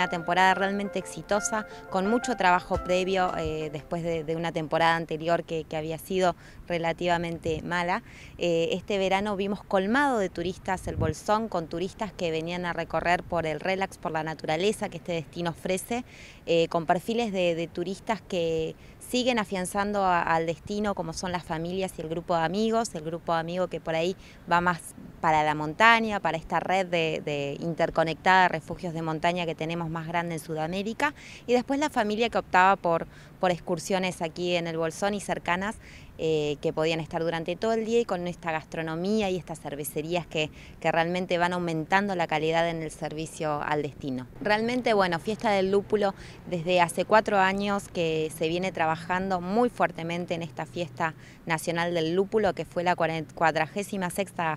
una temporada realmente exitosa, con mucho trabajo previo eh, después de, una temporada anterior que, había sido relativamente mala. Eh, este verano vimos colmado de turistas el Bolsón, con turistas que venían a recorrer por el relax, por la naturaleza que este destino ofrece, eh, con perfiles de turistas que siguen afianzando al destino como son las familias y el grupo de amigos, el grupo de amigos que por ahí va más para la montaña, para esta red de, de interconectada refugios de montaña que tenemos más grande en Sudamérica, y después la familia que optaba por, por excursiones aquí en el Bolsón y cercanas eh, que podían estar durante todo el día y con esta gastronomía y estas cervecerías que, que realmente van aumentando la calidad en el servicio al destino. Realmente, bueno, Fiesta del Lúpulo desde hace cuatro años que se viene trabajando muy fuertemente en esta Fiesta Nacional del Lúpulo, que fue la 46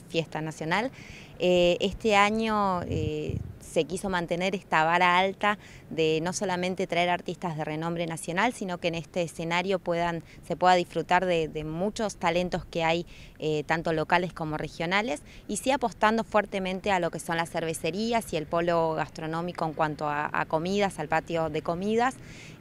Fiesta Nacional. Eh, este año... Eh, se quiso mantener esta vara alta de no solamente traer artistas de renombre nacional, sino que en este escenario puedan, se pueda disfrutar de, muchos talentos que hay, eh, tanto locales como regionales, y sí apostando fuertemente a lo que son las cervecerías y el polo gastronómico en cuanto a, comidas, al patio de comidas,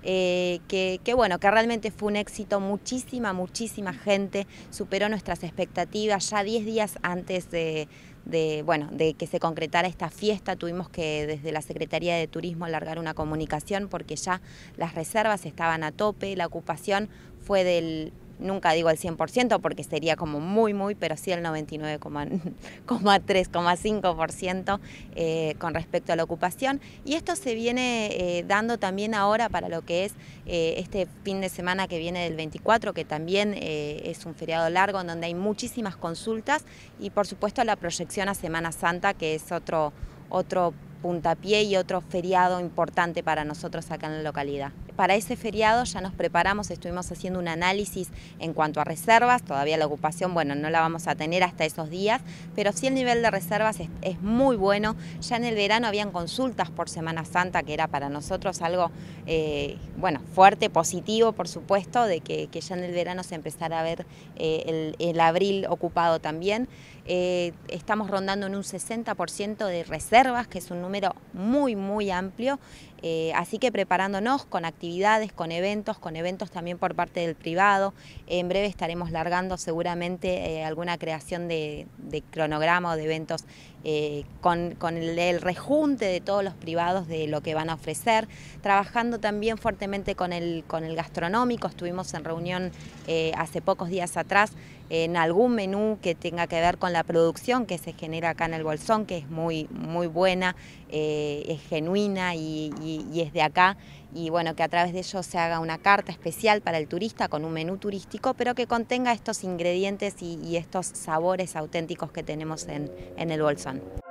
eh, que, que bueno, que realmente fue un éxito, muchísima, muchísima gente, superó nuestras expectativas ya 10 días antes de de, bueno, de que se concretara esta fiesta. Tuvimos que desde la Secretaría de Turismo alargar una comunicación porque ya las reservas estaban a tope, la ocupación fue del nunca digo el 100% porque sería como muy, muy, pero sí el 99,3,5% eh, con respecto a la ocupación. Y esto se viene eh, dando también ahora para lo que es eh, este fin de semana que viene del 24, que también es un feriado largo en donde hay muchísimas consultas y por supuesto la proyección a Semana Santa, que es otro, otro puntapié y otro feriado importante para nosotros acá en la localidad para ese feriado ya nos preparamos, estuvimos haciendo un análisis en cuanto a reservas, todavía la ocupación, bueno, no la vamos a tener hasta esos días, pero sí el nivel de reservas es, muy bueno. Ya en el verano habían consultas por Semana Santa, que era para nosotros algo, eh, bueno, fuerte, positivo, por supuesto, de que, ya en el verano se empezara a ver eh, el, abril ocupado también. Eh, estamos rondando en un 60% de reservas, que es un número muy, muy amplio. Eh, así que preparándonos con actividades, con eventos, con eventos también por parte del privado. En breve estaremos largando seguramente eh, alguna creación de, cronograma o de eventos eh, con, el, rejunte de todos los privados de lo que van a ofrecer. Trabajando también fuertemente con el, con el gastronómico, estuvimos en reunión hace pocos días atrás en algún menú que tenga que ver con la producción que se genera acá en el Bolsón, que es muy, muy buena, es genuina y y, es de acá, y bueno, que a través de ello se haga una carta especial para el turista con un menú turístico, pero que contenga estos ingredientes y, estos sabores auténticos que tenemos en, en el Bolsón.